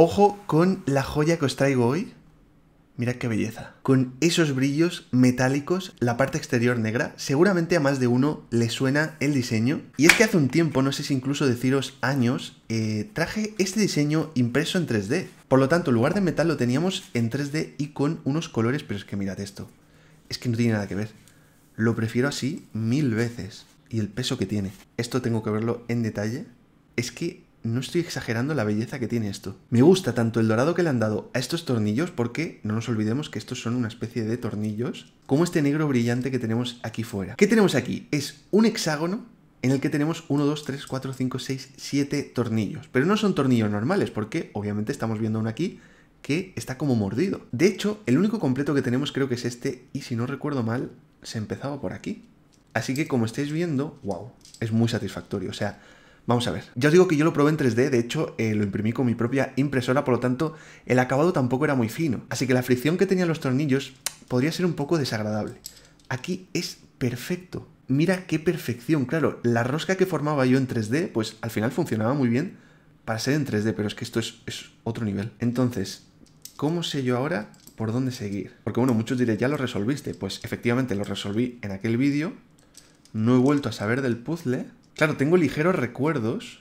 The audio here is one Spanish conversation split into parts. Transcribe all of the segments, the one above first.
Ojo con la joya que os traigo hoy. Mirad qué belleza. Con esos brillos metálicos, la parte exterior negra, seguramente a más de uno le suena el diseño. Y es que hace un tiempo, no sé si incluso deciros años, eh, traje este diseño impreso en 3D. Por lo tanto, en lugar de metal lo teníamos en 3D y con unos colores, pero es que mirad esto. Es que no tiene nada que ver. Lo prefiero así mil veces. Y el peso que tiene. Esto tengo que verlo en detalle. Es que no estoy exagerando la belleza que tiene esto. Me gusta tanto el dorado que le han dado a estos tornillos porque no nos olvidemos que estos son una especie de tornillos, como este negro brillante que tenemos aquí fuera. ¿Qué tenemos aquí? Es un hexágono en el que tenemos 1, 2, 3, 4, 5, 6, 7 tornillos. Pero no son tornillos normales porque obviamente estamos viendo uno aquí que está como mordido. De hecho, el único completo que tenemos creo que es este y si no recuerdo mal, se empezaba por aquí. Así que como estáis viendo, wow, es muy satisfactorio. O sea, Vamos a ver. Ya os digo que yo lo probé en 3D, de hecho eh, lo imprimí con mi propia impresora, por lo tanto el acabado tampoco era muy fino. Así que la fricción que tenían los tornillos podría ser un poco desagradable. Aquí es perfecto. Mira qué perfección, claro, la rosca que formaba yo en 3D, pues al final funcionaba muy bien para ser en 3D, pero es que esto es, es otro nivel. Entonces, ¿cómo sé yo ahora por dónde seguir? Porque bueno, muchos diréis, ya lo resolviste. Pues efectivamente lo resolví en aquel vídeo, no he vuelto a saber del puzzle, Claro, tengo ligeros recuerdos.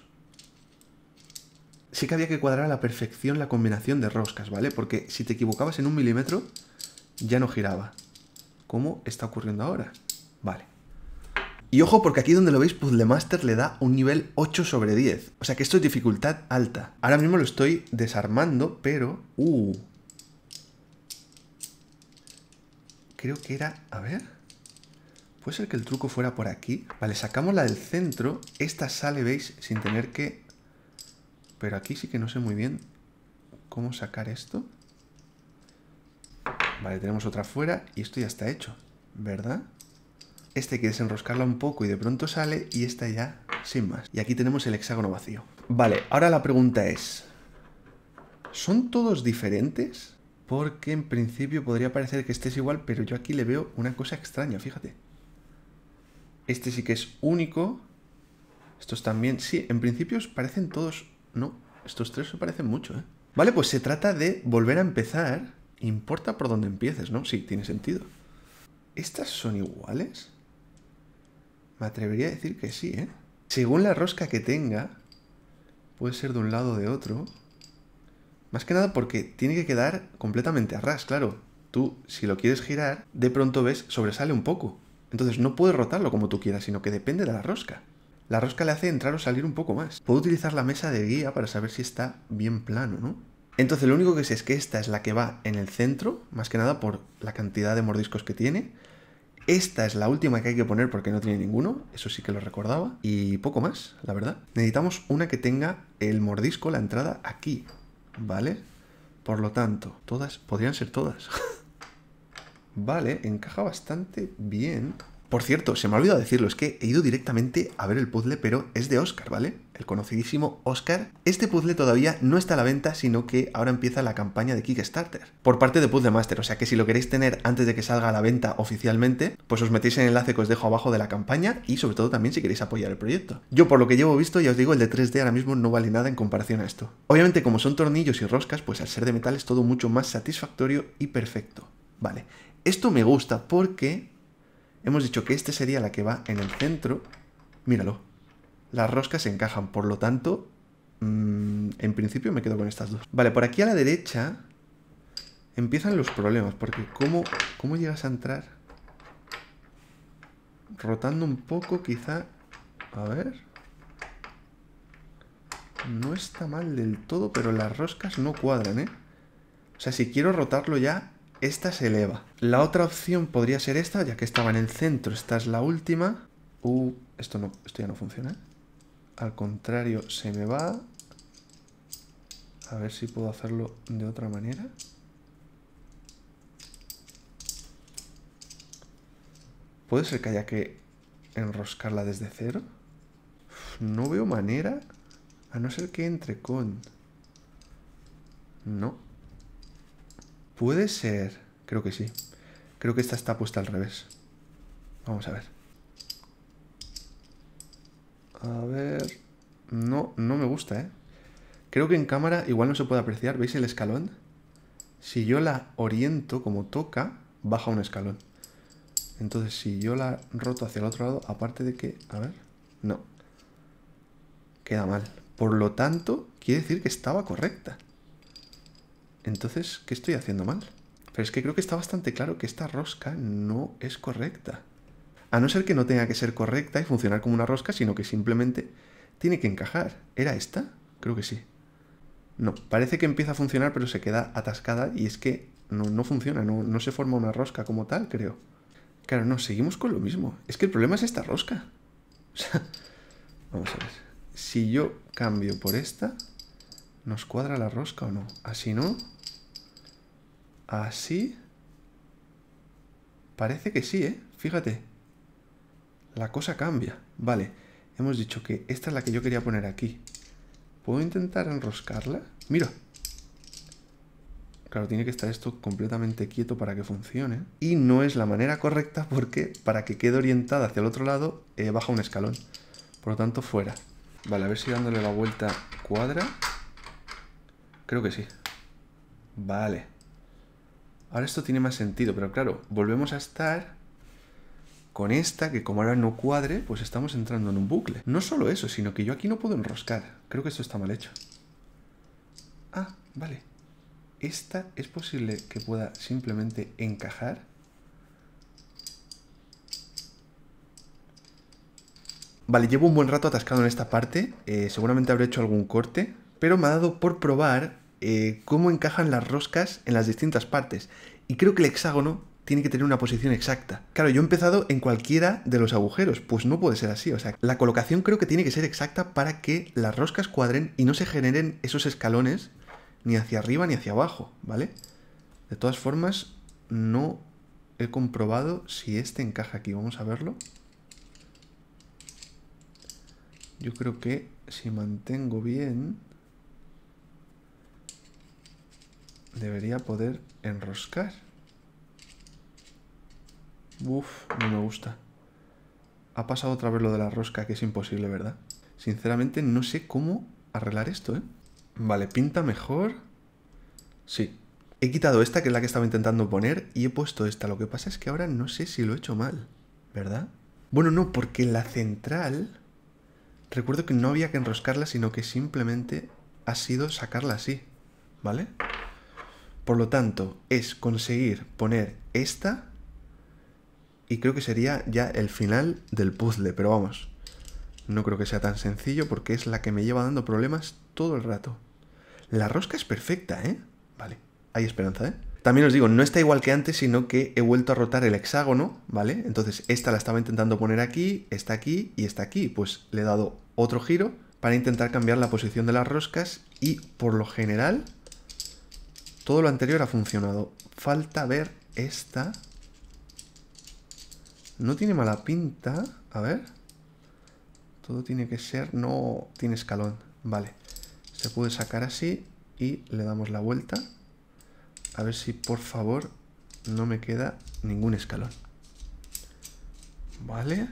Sí que había que cuadrar a la perfección la combinación de roscas, ¿vale? Porque si te equivocabas en un milímetro, ya no giraba. ¿Cómo está ocurriendo ahora? Vale. Y ojo, porque aquí donde lo veis, Puzzle Master le da un nivel 8 sobre 10. O sea que esto es dificultad alta. Ahora mismo lo estoy desarmando, pero... Uh. Creo que era... A ver... ¿Puede ser que el truco fuera por aquí? Vale, sacamos la del centro. Esta sale, ¿veis? Sin tener que... Pero aquí sí que no sé muy bien cómo sacar esto. Vale, tenemos otra fuera y esto ya está hecho, ¿verdad? Este hay que desenroscarla un poco y de pronto sale y esta ya sin más. Y aquí tenemos el hexágono vacío. Vale, ahora la pregunta es... ¿Son todos diferentes? Porque en principio podría parecer que este es igual, pero yo aquí le veo una cosa extraña, fíjate. Este sí que es único. Estos también. Sí, en principio parecen todos... No, estos tres se parecen mucho, ¿eh? Vale, pues se trata de volver a empezar. Importa por dónde empieces, ¿no? Sí, tiene sentido. ¿Estas son iguales? Me atrevería a decir que sí, ¿eh? Según la rosca que tenga, puede ser de un lado o de otro. Más que nada porque tiene que quedar completamente a ras, claro. Tú, si lo quieres girar, de pronto ves, sobresale un poco. Entonces no puedes rotarlo como tú quieras, sino que depende de la rosca. La rosca le hace entrar o salir un poco más. Puedo utilizar la mesa de guía para saber si está bien plano, ¿no? Entonces lo único que sé es que esta es la que va en el centro, más que nada por la cantidad de mordiscos que tiene. Esta es la última que hay que poner porque no tiene ninguno, eso sí que lo recordaba. Y poco más, la verdad. Necesitamos una que tenga el mordisco, la entrada aquí, ¿vale? Por lo tanto, todas, podrían ser todas. Vale, encaja bastante bien. Por cierto, se me ha olvidado decirlo, es que he ido directamente a ver el puzzle, pero es de Oscar, ¿vale? El conocidísimo Oscar. Este puzzle todavía no está a la venta, sino que ahora empieza la campaña de Kickstarter por parte de Puzzle Master. O sea que si lo queréis tener antes de que salga a la venta oficialmente, pues os metéis en el enlace que os dejo abajo de la campaña y sobre todo también si queréis apoyar el proyecto. Yo por lo que llevo visto, ya os digo, el de 3D ahora mismo no vale nada en comparación a esto. Obviamente como son tornillos y roscas, pues al ser de metal es todo mucho más satisfactorio y perfecto. Vale, esto me gusta porque hemos dicho que este sería la que va en el centro. Míralo. Las roscas se encajan, por lo tanto, mm, en principio me quedo con estas dos. Vale, por aquí a la derecha empiezan los problemas, porque ¿cómo, cómo llegas a entrar? Rotando un poco, quizá... A ver... No está mal del todo, pero las roscas no cuadran, ¿eh? O sea, si quiero rotarlo ya, esta se eleva. La otra opción podría ser esta, ya que estaba en el centro. Esta es la última. Uh, esto, no, esto ya no funciona. Al contrario, se me va. A ver si puedo hacerlo de otra manera. ¿Puede ser que haya que enroscarla desde cero? no veo manera. A no ser que entre con... No. Puede ser... Creo que sí. Creo que esta está puesta al revés. Vamos a ver. A ver... No, no me gusta, ¿eh? Creo que en cámara igual no se puede apreciar. ¿Veis el escalón? Si yo la oriento como toca, baja un escalón. Entonces, si yo la roto hacia el otro lado, aparte de que... A ver... No. Queda mal. Por lo tanto, quiere decir que estaba correcta. Entonces, ¿qué estoy haciendo mal? Pero es que creo que está bastante claro que esta rosca no es correcta. A no ser que no tenga que ser correcta y funcionar como una rosca, sino que simplemente tiene que encajar. ¿Era esta? Creo que sí. No, parece que empieza a funcionar, pero se queda atascada y es que no, funciona, no, no se forma una rosca como tal, creo. Claro, no, seguimos con lo mismo. Es que el problema es esta rosca. O sea, vamos a ver. Si yo cambio por esta, ¿nos cuadra la rosca o no? Así no, Así. Parece que sí, ¿eh? Fíjate. La cosa cambia. Vale, hemos dicho que esta es la que yo quería poner aquí. ¿Puedo intentar enroscarla? Mira. Claro, tiene que estar esto completamente quieto para que funcione. Y no es la manera correcta porque para que quede orientada hacia el otro lado, baja un escalón. Por lo tanto, fuera. Vale, a ver si dándole la vuelta cuadra. Creo que sí. Vale. Ahora esto tiene más sentido, pero claro, volvemos a estar con esta que como ahora no cuadre, pues estamos entrando en un bucle. No solo eso, sino que yo aquí no puedo enroscar. Creo que esto está mal hecho. Ah, vale. Esta es posible que pueda simplemente encajar. Vale, llevo un buen rato atascado en esta parte. Eh, seguramente habré hecho algún corte. Pero me ha dado por probar eh, cómo encajan las roscas en las distintas partes. Y creo que el hexágono tiene que tener una posición exacta. Claro, yo he empezado en cualquiera de los agujeros, pues no puede ser así. O sea, la colocación creo que tiene que ser exacta para que las roscas cuadren y no se generen esos escalones ni hacia arriba ni hacia abajo, ¿vale? De todas formas, no he comprobado si este encaja aquí. Vamos a verlo. Yo creo que si mantengo bien... debería poder enroscar. Uf, no me gusta. Ha pasado otra vez lo de la rosca, que es imposible, ¿verdad? Sinceramente no sé cómo arreglar esto, ¿eh? Vale, pinta mejor. Sí. He quitado esta, que es la que estaba intentando poner, y he puesto esta. Lo que pasa es que ahora no sé si lo he hecho mal, ¿verdad? Bueno, no, porque la central... Recuerdo que no había que enroscarla, sino que simplemente ha sido sacarla así, ¿vale? Por lo tanto, es conseguir poner esta y creo que sería ya el final del puzzle, pero vamos, no creo que sea tan sencillo porque es la que me lleva dando problemas todo el rato. La rosca es perfecta, ¿eh? Vale, hay esperanza, ¿eh? También os digo, no está igual que antes, sino que he vuelto a rotar el hexágono, ¿vale? Entonces, esta la estaba intentando poner aquí, está aquí y está aquí. Pues le he dado otro giro para intentar cambiar la posición de las roscas y, por lo general, todo lo anterior ha funcionado. Falta ver esta. No tiene mala pinta. A ver. Todo tiene que ser... No tiene escalón. Vale. Se puede sacar así y le damos la vuelta. A ver si por favor no me queda ningún escalón. Vale.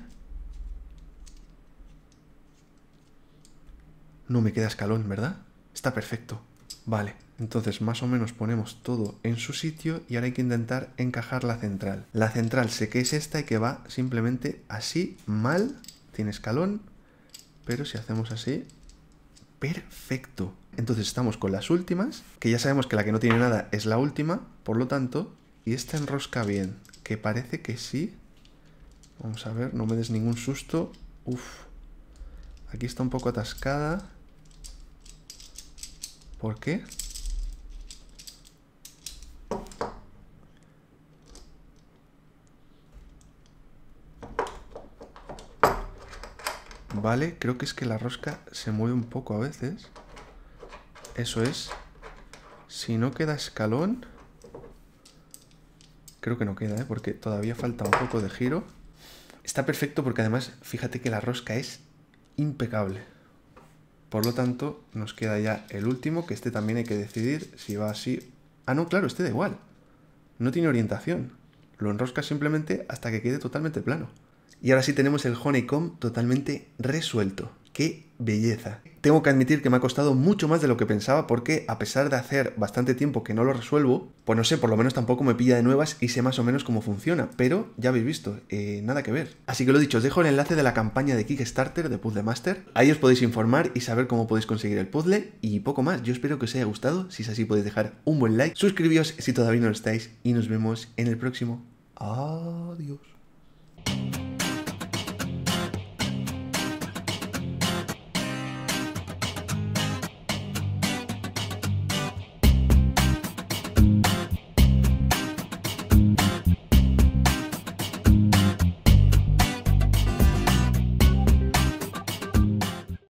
No me queda escalón, ¿verdad? Está perfecto. Vale, entonces más o menos ponemos todo en su sitio y ahora hay que intentar encajar la central. La central sé que es esta y que va simplemente así, mal, tiene escalón, pero si hacemos así, perfecto. Entonces estamos con las últimas, que ya sabemos que la que no tiene nada es la última, por lo tanto, y esta enrosca bien, que parece que sí. Vamos a ver, no me des ningún susto. Uf, aquí está un poco atascada. ¿Por qué? Vale, creo que es que la rosca se mueve un poco a veces. Eso es. Si no queda escalón... Creo que no queda, ¿eh? Porque todavía falta un poco de giro. Está perfecto porque además, fíjate que la rosca es impecable. Por lo tanto, nos queda ya el último, que este también hay que decidir si va así. Ah, no, claro, este da igual. No tiene orientación. Lo enrosca simplemente hasta que quede totalmente plano. Y ahora sí tenemos el honeycomb totalmente resuelto. ¡Qué belleza! Tengo que admitir que me ha costado mucho más de lo que pensaba porque a pesar de hacer bastante tiempo que no lo resuelvo, pues no sé, por lo menos tampoco me pilla de nuevas y sé más o menos cómo funciona, pero ya habéis visto, eh, nada que ver. Así que lo dicho, os dejo el enlace de la campaña de Kickstarter de Puzzle Master, ahí os podéis informar y saber cómo podéis conseguir el puzzle y poco más. Yo espero que os haya gustado, si es así podéis dejar un buen like, suscribíos si todavía no lo estáis y nos vemos en el próximo. Adiós.